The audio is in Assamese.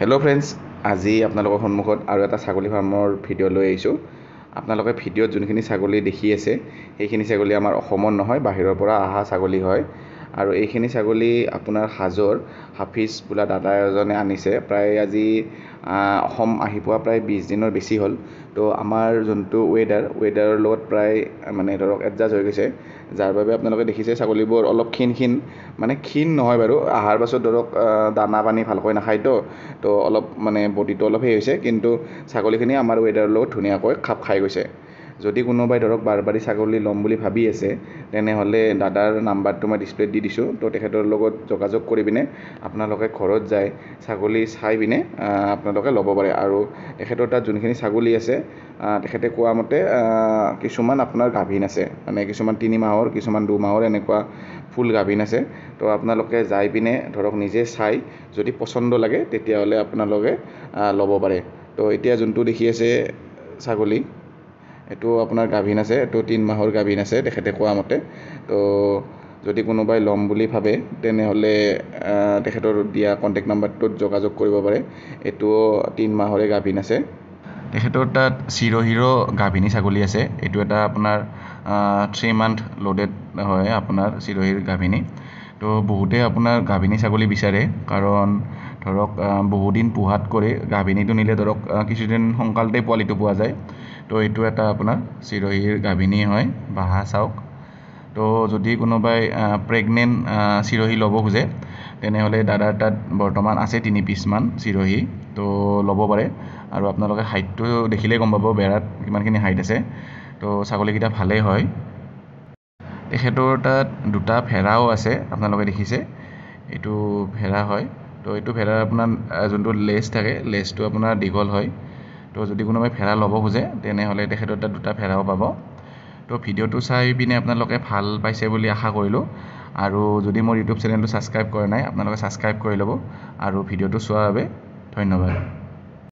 হেল্ল' ফ্ৰেণ্ডছ আজি আপোনালোকৰ সন্মুখত আৰু এটা ছাগলী ফাৰ্মৰ ভিডিঅ' লৈ আহিছোঁ আপোনালোকে ভিডিঅ'ত যোনখিনি ছাগলী দেখি আছে সেইখিনি ছাগলী আমাৰ অসমৰ নহয় বাহিৰৰ পৰা অহা ছাগলী হয় আৰু এইখিনি ছাগলী আপোনাৰ হাজোৰ হাফিজ বোলা দাদা এজনে আনিছে প্ৰায় আজি অসম আহি পোৱা প্ৰায় বিছ দিনৰ বেছি হ'ল তো আমাৰ যোনটো ৱেডাৰ ৱেডাৰৰ লগত প্ৰায় মানে ধৰক এডজাষ্ট হৈ গৈছে যাৰ বাবে আপোনালোকে দেখিছে ছাগলীবোৰ অলপ ক্ষীণ ক্ষীণ মানে ক্ষীণ নহয় বাৰু অহাৰ পাছত ধৰক দানা পানী ভালকৈ নাখায়তো তো অলপ মানে বডিটো অলপ সেই হৈছে কিন্তু ছাগলীখিনি আমাৰ ৱেডাৰৰ লগত ধুনীয়াকৈ খাপ খাই গৈছে যদি কোনোবাই ধৰক বাৰবাৰী ছাগলী ল'ম বুলি ভাবি আছে তেনেহ'লে দাদাৰ নাম্বাৰটো মই ডিছপ্লেত দি দিছোঁ তো তেখেতৰ লগত যোগাযোগ কৰি পিনে আপোনালোকে ঘৰত যাই ছাগলী চাই পিনে আপোনালোকে ল'ব পাৰে আৰু তেখেতৰ তাত যোনখিনি ছাগলী আছে তেখেতে কোৱা মতে কিছুমান আপোনাৰ গাভিন আছে মানে কিছুমান তিনি মাহৰ কিছুমান দুমাহৰ এনেকুৱা ফুল গাভিন আছে তো আপোনালোকে যাই পিনে ধৰক নিজে চাই যদি পচন্দ লাগে তেতিয়াহ'লে আপোনালোকে ল'ব পাৰে তো এতিয়া যোনটো দেখি আছে ছাগলী এইটো আপোনাৰ গাভিন আছে এইটো তিনি মাহৰ গাভিন আছে তেখেতে কোৱা মতে তো যদি কোনোবাই ল'ম বুলি ভাবে তেনেহ'লে তেখেতৰ দিয়া কণ্টেক্ট নাম্বাৰটোত যোগাযোগ কৰিব পাৰে এইটো তিনি মাহৰে গাভিন আছে তেখেতৰ তাত চিৰ হিৰ গাভিনী ছাগলী আছে এইটো এটা আপোনাৰ থ্ৰী মান্থ লোডেড হয় আপোনাৰ চিৰহিৰ গাভিনী তো বহুতে আপোনাৰ গাভিনী ছাগলী বিচাৰে কাৰণ ধৰক বহুদিন পোহাত কৰি গাভিনীটো নিলে ধৰক কিছুদিন সোনকালতে পোৱালিটো পোৱা যায় তো এইটো এটা আপোনাৰ চিৰহীৰ গাভিনী হয় বাহা চাওক তো যদি কোনোবাই প্ৰেগনেণ্ট চিৰহী ল'ব খোজে তেনেহ'লে দাদাৰ তাত বৰ্তমান আছে তিনি পিচমান চিৰহী তো ল'ব পাৰে আৰু আপোনালোকে হাইটটো দেখিলেই গম পাব বেৰাত কিমানখিনি হাইট আছে তো ছাগলীকেইটা ভালেই হয় তেখেতৰ তাত দুটা ভেড়াও আছে আপোনালোকে দেখিছে এইটো ভেড়া হয় তো এইটো ভেড়াৰ আপোনাৰ যোনটো লেজ থাকে লেজটো আপোনাৰ দীঘল হয় তো যদি কোনোবাই ভেড়া ল'ব খোজে তেনেহ'লে তেখেতৰ তাত দুটা ভেড়াও পাব তো ভিডিঅ'টো চাই পিনে আপোনালোকে ভাল পাইছে বুলি আশা কৰিলোঁ আৰু যদি মোৰ ইউটিউব চেনেলটো ছাবস্ক্ৰাইব কৰা নাই আপোনালোকে ছাবস্ক্ৰাইব কৰি ল'ব আৰু ভিডিঅ'টো চোৱাৰ বাবে ধন্যবাদ